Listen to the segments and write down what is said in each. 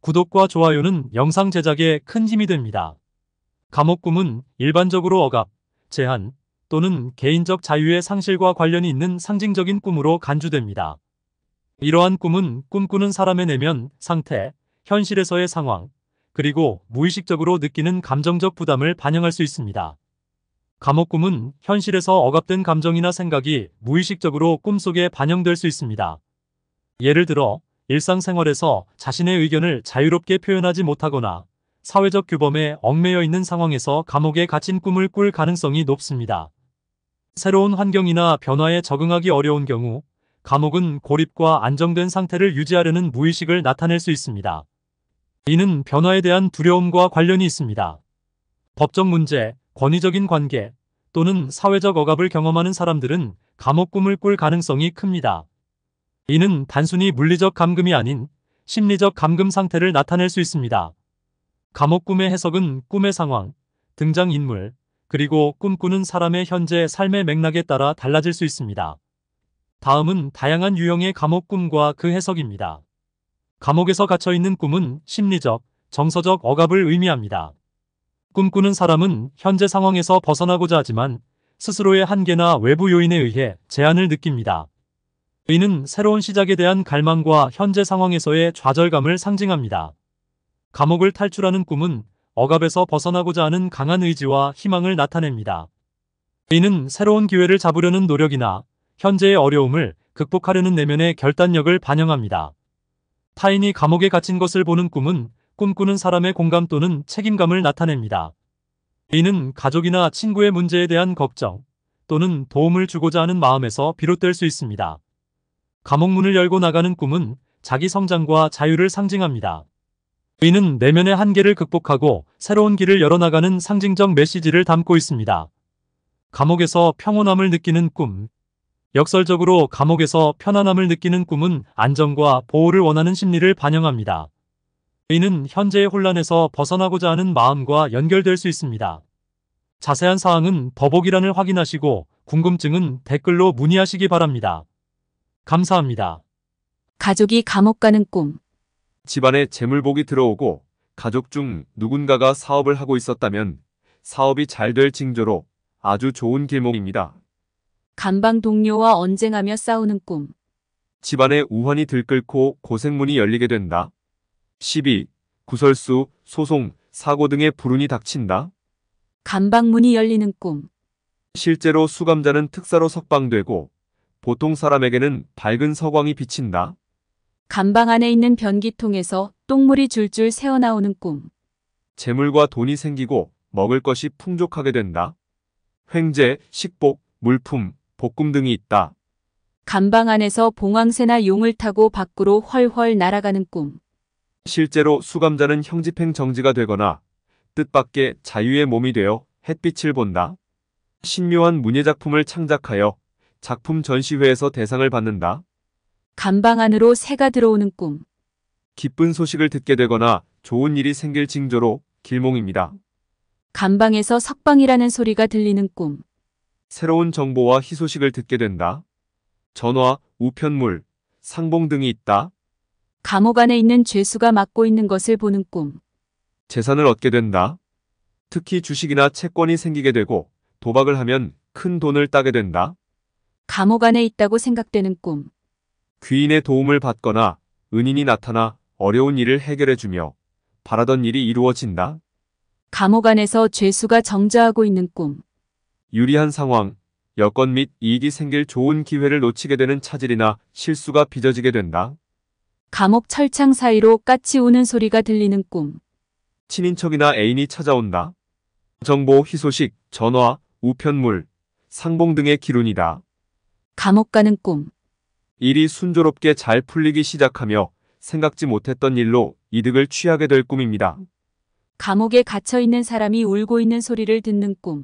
구독과 좋아요는 영상 제작에 큰 힘이 됩니다. 감옥꿈은 일반적으로 억압, 제한 또는 개인적 자유의 상실과 관련이 있는 상징적인 꿈으로 간주됩니다. 이러한 꿈은 꿈꾸는 사람의 내면 상태, 현실에서의 상황, 그리고 무의식적으로 느끼는 감정적 부담을 반영할 수 있습니다. 감옥꿈은 현실에서 억압된 감정이나 생각이 무의식적으로 꿈속에 반영될 수 있습니다. 예를 들어 일상생활에서 자신의 의견을 자유롭게 표현하지 못하거나 사회적 규범에 얽매여 있는 상황에서 감옥에 갇힌 꿈을 꿀 가능성이 높습니다. 새로운 환경이나 변화에 적응하기 어려운 경우 감옥은 고립과 안정된 상태를 유지하려는 무의식을 나타낼 수 있습니다. 이는 변화에 대한 두려움과 관련이 있습니다. 법적 문제, 권위적인 관계 또는 사회적 억압을 경험하는 사람들은 감옥 꿈을 꿀 가능성이 큽니다. 이는 단순히 물리적 감금이 아닌 심리적 감금 상태를 나타낼 수 있습니다. 감옥 꿈의 해석은 꿈의 상황, 등장인물, 그리고 꿈꾸는 사람의 현재 삶의 맥락에 따라 달라질 수 있습니다. 다음은 다양한 유형의 감옥 꿈과 그 해석입니다. 감옥에서 갇혀있는 꿈은 심리적, 정서적 억압을 의미합니다. 꿈꾸는 사람은 현재 상황에서 벗어나고자 하지만 스스로의 한계나 외부 요인에 의해 제한을 느낍니다. 의는 새로운 시작에 대한 갈망과 현재 상황에서의 좌절감을 상징합니다. 감옥을 탈출하는 꿈은 억압에서 벗어나고자 하는 강한 의지와 희망을 나타냅니다. 의는 새로운 기회를 잡으려는 노력이나 현재의 어려움을 극복하려는 내면의 결단력을 반영합니다. 타인이 감옥에 갇힌 것을 보는 꿈은 꿈꾸는 사람의 공감 또는 책임감을 나타냅니다. 의는 가족이나 친구의 문제에 대한 걱정 또는 도움을 주고자 하는 마음에서 비롯될 수 있습니다. 감옥문을 열고 나가는 꿈은 자기 성장과 자유를 상징합니다. 위는 내면의 한계를 극복하고 새로운 길을 열어나가는 상징적 메시지를 담고 있습니다. 감옥에서 평온함을 느끼는 꿈 역설적으로 감옥에서 편안함을 느끼는 꿈은 안정과 보호를 원하는 심리를 반영합니다. 위는 현재의 혼란에서 벗어나고자 하는 마음과 연결될 수 있습니다. 자세한 사항은 더보기란을 확인하시고 궁금증은 댓글로 문의하시기 바랍니다. 감사합니다. 가족이 감옥 가는 꿈. 집안에 재물복이 들어오고 가족 중 누군가가 사업을 하고 있었다면 사업이 잘 될 징조로 아주 좋은 길목입니다. 감방 동료와 언쟁하며 싸우는 꿈. 집안에 우환이 들끓고 고생문이 열리게 된다. 12. 구설수, 소송, 사고 등의 불운이 닥친다. 감방 문이 열리는 꿈. 실제로 수감자는 특사로 석방되고 보통 사람에게는 밝은 서광이 비친다. 감방 안에 있는 변기통에서 똥물이 줄줄 새어나오는 꿈. 재물과 돈이 생기고 먹을 것이 풍족하게 된다. 횡재, 식복, 물품, 복금 등이 있다. 감방 안에서 봉황새나 용을 타고 밖으로 훨훨 날아가는 꿈. 실제로 수감자는 형집행 정지가 되거나 뜻밖의 자유의 몸이 되어 햇빛을 본다. 신묘한 문예작품을 창작하여 작품 전시회에서 대상을 받는다. 감방 안으로 새가 들어오는 꿈. 기쁜 소식을 듣게 되거나 좋은 일이 생길 징조로 길몽입니다. 감방에서 석방이라는 소리가 들리는 꿈. 새로운 정보와 희소식을 듣게 된다. 전화, 우편물, 상봉 등이 있다. 감옥 안에 있는 죄수가 맡고 있는 것을 보는 꿈. 재산을 얻게 된다. 특히 주식이나 채권이 생기게 되고 도박을 하면 큰 돈을 따게 된다. 감옥 안에 있다고 생각되는 꿈. 귀인의 도움을 받거나 은인이 나타나 어려운 일을 해결해주며 바라던 일이 이루어진다. 감옥 안에서 죄수가 정자하고 있는 꿈. 유리한 상황, 여건 및 이익이 생길 좋은 기회를 놓치게 되는 차질이나 실수가 빚어지게 된다. 감옥 철창 사이로 까치 우는 소리가 들리는 꿈. 친인척이나 애인이 찾아온다. 정보, 희소식, 전화, 우편물, 상봉 등의 기운이다 감옥 가는 꿈. 일이 순조롭게 잘 풀리기 시작하며 생각지 못했던 일로 이득을 취하게 될 꿈입니다. 감옥에 갇혀 있는 사람이 울고 있는 소리를 듣는 꿈.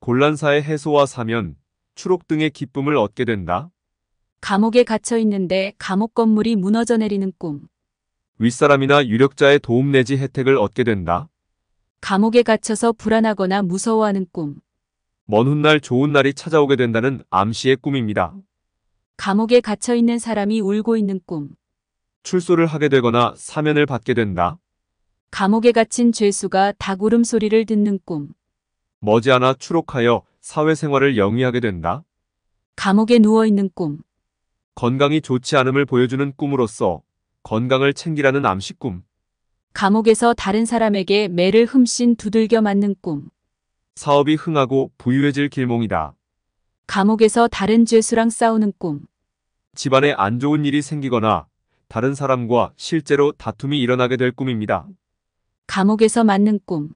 곤란사의 해소와 사면, 추록 등의 기쁨을 얻게 된다. 감옥에 갇혀 있는데 감옥 건물이 무너져 내리는 꿈. 윗사람이나 유력자의 도움 내지 혜택을 얻게 된다. 감옥에 갇혀서 불안하거나 무서워하는 꿈. 먼 훗날 좋은 날이 찾아오게 된다는 암시의 꿈입니다. 감옥에 갇혀있는 사람이 울고 있는 꿈. 출소를 하게 되거나 사면을 받게 된다. 감옥에 갇힌 죄수가 닭 울음소리를 듣는 꿈. 머지않아 추록하여 사회생활을 영위하게 된다. 감옥에 누워있는 꿈. 건강이 좋지 않음을 보여주는 꿈으로써 건강을 챙기라는 암시꿈. 감옥에서 다른 사람에게 매를 흠씬 두들겨 맞는 꿈. 사업이 흥하고 부유해질 길몽이다. 감옥에서 다른 죄수랑 싸우는 꿈. 집안에 안 좋은 일이 생기거나 다른 사람과 실제로 다툼이 일어나게 될 꿈입니다. 감옥에서 맞는 꿈.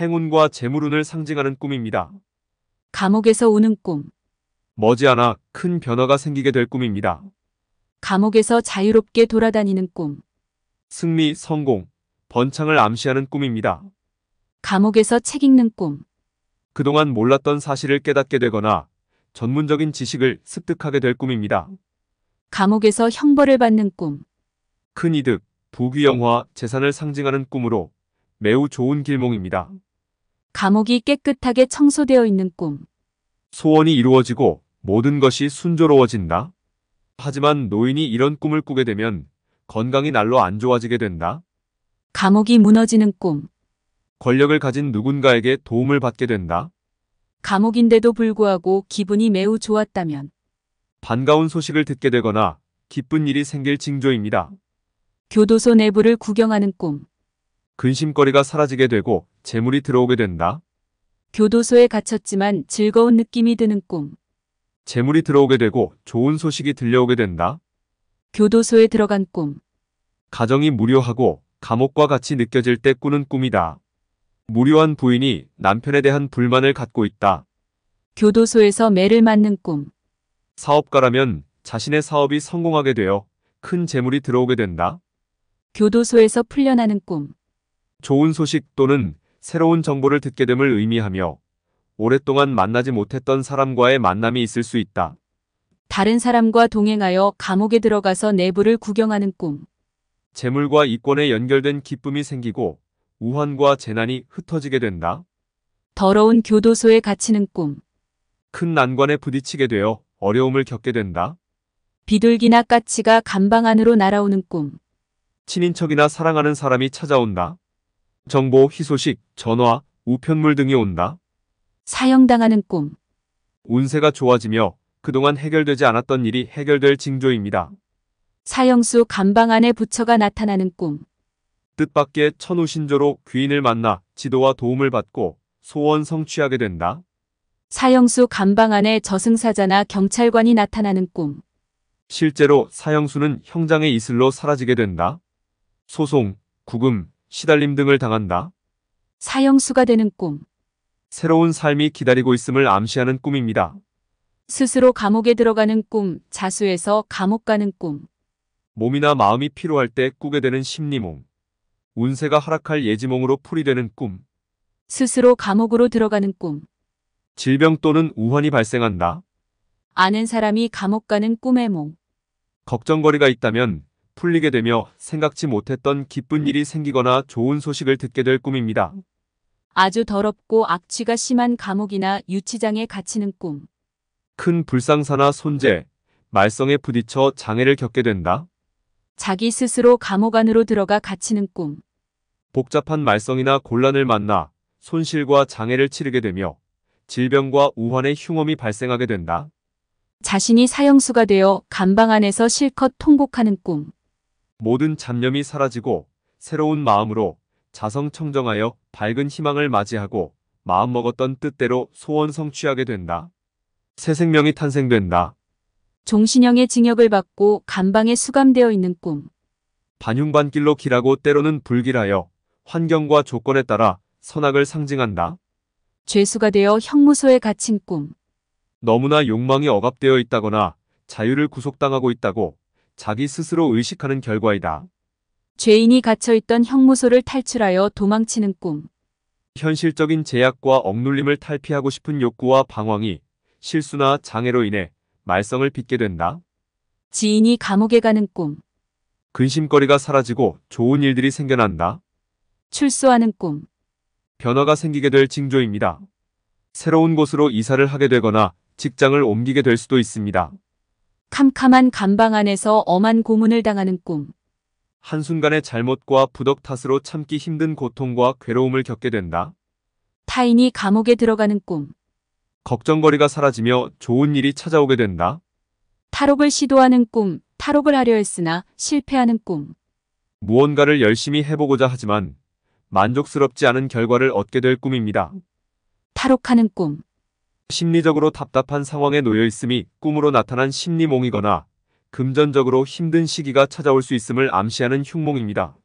행운과 재물운을 상징하는 꿈입니다. 감옥에서 우는 꿈. 머지않아 큰 변화가 생기게 될 꿈입니다. 감옥에서 자유롭게 돌아다니는 꿈. 승리, 성공, 번창을 암시하는 꿈입니다. 감옥에서 책 읽는 꿈. 그동안 몰랐던 사실을 깨닫게 되거나 전문적인 지식을 습득하게 될 꿈입니다. 감옥에서 형벌을 받는 꿈. 큰 이득, 부귀영화, 재산을 상징하는 꿈으로 매우 좋은 길몽입니다. 감옥이 깨끗하게 청소되어 있는 꿈. 소원이 이루어지고 모든 것이 순조로워진다. 하지만 노인이 이런 꿈을 꾸게 되면 건강이 날로 안 좋아지게 된다. 감옥이 무너지는 꿈. 권력을 가진 누군가에게 도움을 받게 된다. 감옥인데도 불구하고 기분이 매우 좋았다면 반가운 소식을 듣게 되거나 기쁜 일이 생길 징조입니다. 교도소 내부를 구경하는 꿈. 근심거리가 사라지게 되고 재물이 들어오게 된다. 교도소에 갇혔지만 즐거운 느낌이 드는 꿈. 재물이 들어오게 되고 좋은 소식이 들려오게 된다. 교도소에 들어간 꿈. 가정이 무료하고 감옥과 같이 느껴질 때 꾸는 꿈이다. 무료한 부인이 남편에 대한 불만을 갖고 있다. 교도소에서 매를 맞는 꿈. 사업가라면 자신의 사업이 성공하게 되어 큰 재물이 들어오게 된다. 교도소에서 풀려나는 꿈. 좋은 소식 또는 새로운 정보를 듣게 됨을 의미하며 오랫동안 만나지 못했던 사람과의 만남이 있을 수 있다. 다른 사람과 동행하여 감옥에 들어가서 내부를 구경하는 꿈. 재물과 이권에 연결된 기쁨이 생기고 우환과 재난이 흩어지게 된다. 더러운 교도소에 갇히는 꿈. 큰 난관에 부딪히게 되어 어려움을 겪게 된다. 비둘기나 까치가 감방 안으로 날아오는 꿈. 친인척이나 사랑하는 사람이 찾아온다. 정보, 희소식, 전화, 우편물 등이 온다. 사형당하는 꿈. 운세가 좋아지며 그동안 해결되지 않았던 일이 해결될 징조입니다. 사형수 감방 안에 부처가 나타나는 꿈. 뜻밖의 천우신조로 귀인을 만나 지도와 도움을 받고 소원 성취하게 된다. 사형수 감방 안에 저승사자나 경찰관이 나타나는 꿈. 실제로 사형수는 형장의 이슬로 사라지게 된다. 소송, 구금, 시달림 등을 당한다. 사형수가 되는 꿈. 새로운 삶이 기다리고 있음을 암시하는 꿈입니다. 스스로 감옥에 들어가는 꿈, 자수에서 감옥 가는 꿈. 몸이나 마음이 피로할 때 꾸게 되는 심리몽. 운세가 하락할 예지몽으로 풀이되는 꿈. 스스로 감옥으로 들어가는 꿈. 질병 또는 우환이 발생한다. 아는 사람이 감옥 가는 꿈의 몽. 걱정거리가 있다면 풀리게 되며 생각지 못했던 기쁜 일이 생기거나 좋은 소식을 듣게 될 꿈입니다. 아주 더럽고 악취가 심한 감옥이나 유치장에 갇히는 꿈. 큰 불상사나 손재, 말썽에 부딪혀 장애를 겪게 된다. 자기 스스로 감옥 안으로 들어가 갇히는 꿈. 복잡한 말썽이나 곤란을 만나 손실과 장애를 치르게 되며 질병과 우환의 흉험이 발생하게 된다. 자신이 사형수가 되어 감방 안에서 실컷 통곡하는 꿈. 모든 잡념이 사라지고 새로운 마음으로 자성청정하여 밝은 희망을 맞이하고 마음먹었던 뜻대로 소원 성취하게 된다. 새 생명이 탄생된다. 종신형의 징역을 받고 감방에 수감되어 있는 꿈. 반윤반길로 길하고 때로는 불길하여 환경과 조건에 따라 선악을 상징한다. 죄수가 되어 형무소에 갇힌 꿈. 너무나 욕망이 억압되어 있다거나 자유를 구속당하고 있다고 자기 스스로 의식하는 결과이다. 죄인이 갇혀있던 형무소를 탈출하여 도망치는 꿈. 현실적인 제약과 억눌림을 탈피하고 싶은 욕구와 방황이 실수나 장애로 인해 말썽을 빚게 된다. 지인이 감옥에 가는 꿈, 근심거리가 사라지고 좋은 일들이 생겨난다. 출소하는 꿈, 변화가 생기게 될 징조입니다. 새로운 곳으로 이사를 하게 되거나 직장을 옮기게 될 수도 있습니다. 캄캄한 감방 안에서 엄한 고문을 당하는 꿈, 한순간의 잘못과 부덕 탓으로 참기 힘든 고통과 괴로움을 겪게 된다. 타인이 감옥에 들어가는 꿈, 걱정거리가 사라지며 좋은 일이 찾아오게 된다. 탈옥을 시도하는 꿈, 탈옥을 하려 했으나 실패하는 꿈. 무언가를 열심히 해보고자 하지만 만족스럽지 않은 결과를 얻게 될 꿈입니다. 탈옥하는 꿈. 심리적으로 답답한 상황에 놓여 있음이 꿈으로 나타난 심리몽이거나 금전적으로 힘든 시기가 찾아올 수 있음을 암시하는 흉몽입니다.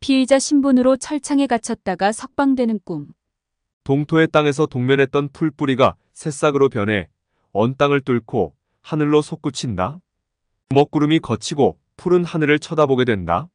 피의자 신분으로 철창에 갇혔다가 석방되는 꿈. 동토의 땅에서 동면했던 풀뿌리가 새싹으로 변해 언 땅을 뚫고 하늘로 솟구친다. 먹구름이 걷히고 푸른 하늘을 쳐다보게 된다.